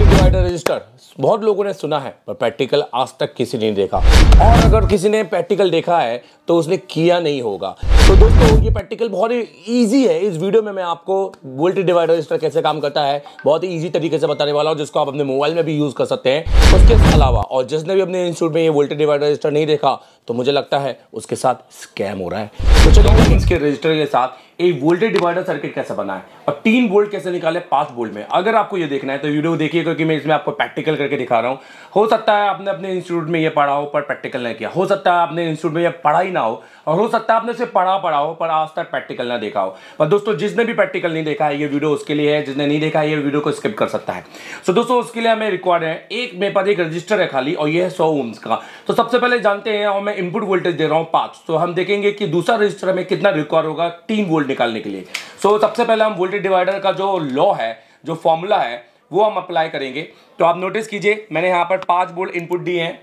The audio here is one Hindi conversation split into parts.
इलेक्ट्रिक डिवाइडर रजिस्टर बहुत लोगों ने सुना है पर प्रैक्टिकल आज तक किसी ने देखा और अगर किसी ने प्रैक्टिकल देखा है तो उसने किया नहीं होगा तो दोस्तों ये प्रैक्टिकल बहुत ही ईजी है इस वीडियो में मैं आपको वोल्टेज डिवाइडर रजिस्टर कैसे काम करता है बहुत ही ईजी तरीके से बताने वाला हूँ जिसको आप अपने मोबाइल में भी यूज़ कर सकते हैं उसके अलावा और जिसने भी अपने इंस्टीट्यूट में ये वोल्टेज डिवाइडर रजिस्टर नहीं देखा तो मुझे लगता है उसके साथ स्कैम हो रहा है तो चलो इसके रजिस्टर के साथ एक वोल्टेज डिवाइडर सर्किट कैसे बनाए और तीन वोल्ट कैसे निकाले पांच वोल्ट में अगर आपको ये देखना है तो वीडियो देखिए क्योंकि मैं इसमें आपको प्रैक्टिकल करके दिखा रहा हूँ हो सकता है आपने अपने इंस्टीट्यूट में ये पढ़ा हो पर प्रैक्टिकल नहीं किया हो सकता है आपने इंस्टीट्यूट में यह पढ़ा ही ना हो और हो सकता है आपने इसे पढ़ा पढ़ा हो पर आज तक प्रैक्टिकल ना देखा हो पर दोस्तों जिसने भी प्रैक्टिकल नहीं देखा है ये वीडियो उसके लिए है जिसने नहीं देखा है ये वीडियो को स्किप कर सकता है सो दोस्तों उसके लिए हमें रिकॉर्ड है एक मेरे पास एक रजिस्टर है खाली और यह है सौ ओम्स का तो सबसे पहले जानते हैं और मैं इनपुट वोल्टेज दे रहा हूँ पाँच तो हम देखेंगे कि दूसरा रजिस्टर में कितना रिक्वायर होगा तीन वोल्ट निकालने के लिए सो so, सबसे पहले हम वोल्टेज डिवाइडर का जो लॉ है जो फॉर्मूला है वो हम अप्लाई करेंगे तो आप नोटिस कीजिए मैंने यहाँ पर पाँच वोल्ट इनपुट दिए हैं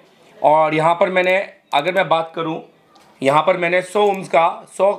और यहाँ पर मैंने अगर मैं बात करूँ यहाँ पर मैंने सौ ओम्स का सौ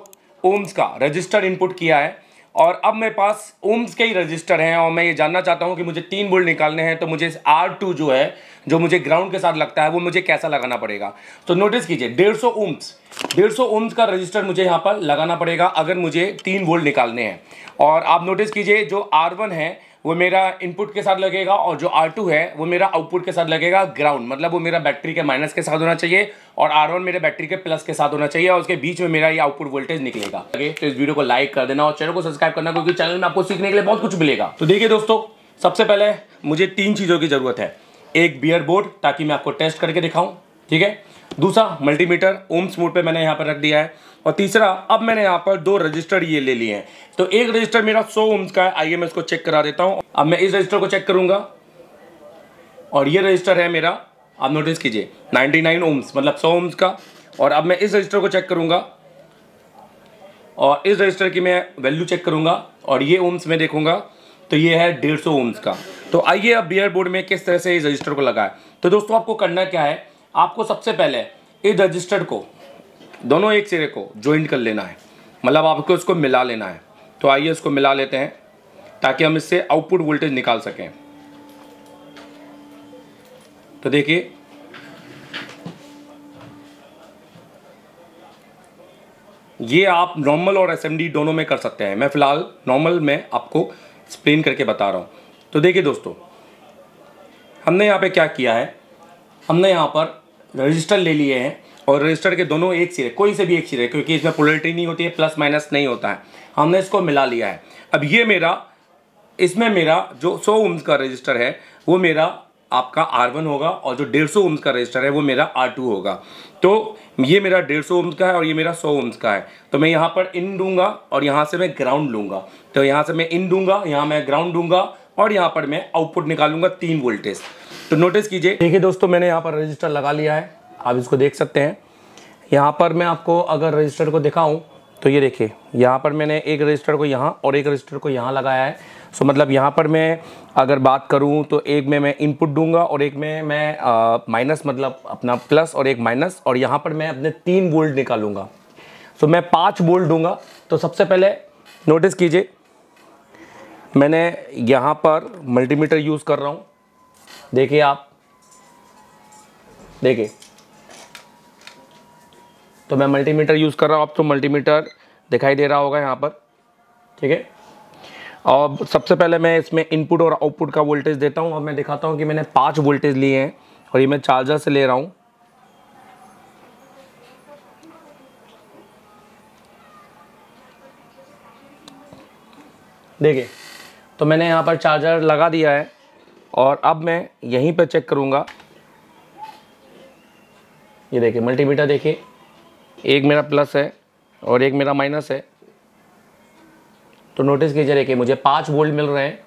ओम्स का रजिस्टर इनपुट किया है और अब मेरे पास ओम्स के ही रजिस्टर हैं और मैं ये जानना चाहता हूँ कि मुझे तीन बोल्ट निकालने हैं तो मुझे आर टू जो है जो मुझे ग्राउंड के साथ लगता है वो मुझे कैसा लगाना पड़ेगा तो नोटिस कीजिए डेढ़ सौ ओम्स डेढ़ सौ ओम्स का रजिस्टर मुझे यहाँ पर लगाना पड़ेगा अगर मुझे तीन वोल्ट निकालने हैं और आप नोटिस कीजिए जो आर वन है वो मेरा इनपुट के साथ लगेगा और जो आर टू है वो मेरा आउटपुट के साथ लगेगा ग्राउंड मतलब वो मेरा बैटरी के माइनस के साथ होना चाहिए और आर वन मेरे बैटरी के प्लस के साथ होना चाहिए और उसके बीच में मेरा ये आउटपुट वोल्टेज निकलेगा तो इस वीडियो को लाइक कर देना और चैनल को सब्सक्राइब करना क्योंकि चैनल में आपको सीखने के लिए बहुत कुछ मिलेगा तो देखिए दोस्तों सबसे पहले मुझे तीन चीज़ों की ज़रूरत है एक बियर बोर्ड ताकि मैं आपको टेस्ट करके दिखाऊं ठीक है दूसरा मल्टीमीटर ओम्स मोड पे मैंने यहाँ पर रख दिया है और तीसरा अब मैंने यहाँ पर दो रजिस्टर ये ले लिए हैं तो एक रजिस्टर मेरा 100 ओम्स का है आइए मैं इसको चेक करा देता हूँ अब मैं इस रजिस्टर को चेक करूंगा और ये रजिस्टर है मेरा आप नोटिस कीजिए 99 ओम्स मतलब 100 ओम्स का और अब मैं इस रजिस्टर को चेक करूंगा और इस रजिस्टर की मैं वैल्यू चेक करूंगा और ये ओम्स में देखूंगा तो ये है डेढ़ सौ ओम्स का तो आइए अब बियर बोर्ड में किस तरह से इस रजिस्टर को लगाए तो दोस्तों आपको करना क्या है आपको सबसे पहले इस रजिस्टर्ड को दोनों एक सिरे को ज्वाइंट कर लेना है मतलब आपको इसको मिला लेना है तो आइए इसको मिला लेते हैं ताकि हम इससे आउटपुट वोल्टेज निकाल सकें तो देखिए ये आप नॉर्मल और एसएमडी दोनों में कर सकते हैं मैं फ़िलहाल नॉर्मल में आपको एक्सप्लेन करके बता रहा हूँ तो देखिए दोस्तों हमने यहाँ पे क्या किया है हमने यहाँ पर रजिस्टर ले लिए हैं और रजिस्टर के दोनों एक सिरे कोई से भी एक सिरे क्योंकि इसमें पोलिटी नहीं होती है प्लस माइनस नहीं होता है हमने इसको मिला लिया है अब ये मेरा इसमें मेरा जो 100 ओम्स का रजिस्टर है वो मेरा आपका आर वन होगा और जो 150 उम्र का रजिस्टर है वो मेरा आर टू होगा तो ये मेरा 150 उम्र का है और ये मेरा 100 ओम्स का है तो मैं यहाँ पर इन दूंगा और यहाँ से मैं ग्राउंड लूँगा तो यहाँ से मैं इन दूंगा यहाँ मैं ग्राउंड दूंगा और यहाँ पर मैं आउटपुट निकालूंगा तीन वोल्टेज तो नोटिस कीजिए देखिए दोस्तों मैंने यहाँ पर रजिस्टर लगा लिया है आप इसको देख सकते हैं यहाँ पर मैं आपको अगर रजिस्टर को दिखाऊँ तो ये देखिए यहाँ पर मैंने एक रजिस्टर को यहाँ और एक रजिस्टर को यहाँ लगाया है सो मतलब यहाँ पर मैं अगर बात करूँ तो एक में मैं इनपुट दूंगा और एक में मैं माइनस मतलब अपना प्लस और एक माइनस और यहाँ पर मैं अपने तीन वोल्ट निकालूंगा सो मैं पाँच वोल्ट दूंगा तो सबसे पहले नोटिस कीजिए मैंने यहाँ पर मल्टीमीटर यूज़ कर रहा हूँ देखिए आप देखिए तो मैं मल्टीमीटर यूज़ कर रहा हूँ आप तो मल्टीमीटर दिखाई दे रहा होगा यहाँ पर ठीक है और सबसे पहले मैं इसमें इनपुट और आउटपुट का वोल्टेज देता हूँ और मैं दिखाता हूँ कि मैंने पाँच वोल्टेज लिए हैं और ये मैं चार्जर से ले रहा हूँ देखिए तो मैंने यहाँ पर चार्जर लगा दिया है और अब मैं यहीं पर चेक करूँगा ये देखिए मल्टीमीटर देखिए एक मेरा प्लस है और एक मेरा माइनस है तो नोटिस कीजिए देखिए मुझे पाँच वोल्ट मिल रहे हैं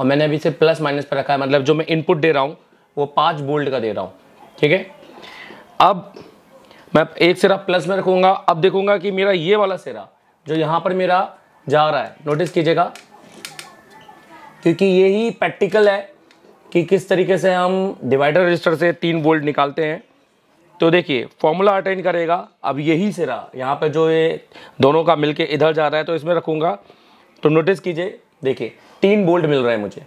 और मैंने अभी से प्लस माइनस पर रखा है मतलब जो मैं इनपुट दे रहा हूँ वो पाँच वोल्ट का दे रहा हूँ ठीक है अब मैं एक सिरा प्लस में रखूँगा अब देखूँगा कि मेरा ये वाला सिरा जो यहाँ पर मेरा जा रहा है नोटिस कीजिएगा क्योंकि यही प्रैक्टिकल है कि किस तरीके से हम डिवाइडर रजिस्टर से तीन वोल्ट निकालते हैं तो देखिए फॉर्मूला अटेंड करेगा अब यही से रहा यहाँ पर जो ये दोनों का मिलके इधर जा रहा है तो इसमें रखूँगा तो नोटिस कीजिए देखिए तीन बोल्ट मिल रहे हैं मुझे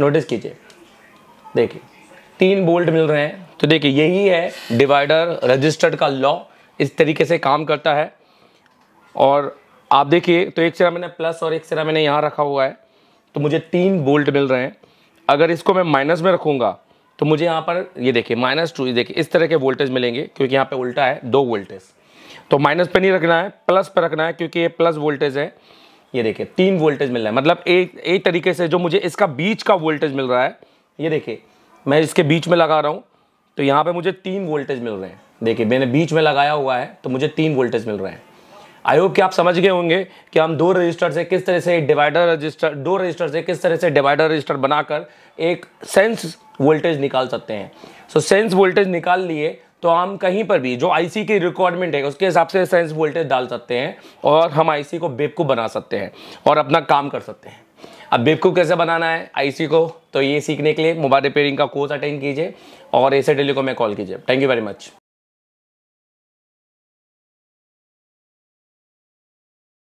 नोटिस कीजिए देखिए तीन बोल्ट मिल रहे हैं तो देखिए यही है डिवाइडर रजिस्टर्ड का लॉ इस तरीके से काम करता है और आप देखिए तो एक सिरा मैंने प्लस और एक सिरा मैंने यहाँ रखा हुआ है तो मुझे तीन बोल्ट मिल रहे हैं अगर इसको मैं माइनस में रखूँगा तो मुझे यहाँ पर ये देखिए माइनस टू देखिए इस तरह के वोल्टेज मिलेंगे क्योंकि यहाँ पे उल्टा है दो वोल्टेज तो माइनस पे नहीं रखना है प्लस पे रखना है क्योंकि ये प्लस वोल्टेज है ये देखिए तीन वोल्टेज मिल रहा है मतलब एक एक तरीके से जो मुझे इसका बीच का वोल्टेज मिल रहा है ये देखिए मैं इसके बीच में लगा रहा हूँ तो यहाँ पर मुझे तीन वोल्टेज मिल रहे हैं देखिए मैंने बीच में लगाया हुआ है तो मुझे तीन वोल्टेज मिल रहे हैं आई होप कि आप समझ गए होंगे कि हम दो रजिस्टर से किस तरह से डिवाइडर रजिस्टर दो रजिस्टर से किस तरह से डिवाइडर रजिस्टर बनाकर एक सेंस वोल्टेज निकाल सकते हैं सो सेंस वोल्टेज निकाल लिए तो हम कहीं पर भी जो आईसी की रिक्वायरमेंट है उसके हिसाब से सेंस वोल्टेज डाल सकते हैं और हम आईसी को बेवकूफ़ बना सकते हैं और अपना काम कर सकते हैं अब बेवकूफ़ कैसे बनाना है आईसी को तो ये सीखने के लिए मोबाइल रिपेयरिंग का कोर्स अटेंड कीजिए और ऐसे डेली को मैं कॉल कीजिए थैंक यू वेरी मच